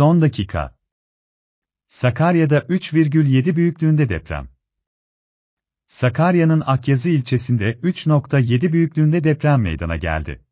Son dakika. Sakarya'da 3,7 büyüklüğünde deprem. Sakarya'nın Akyazı ilçesinde 3.7 büyüklüğünde deprem meydana geldi.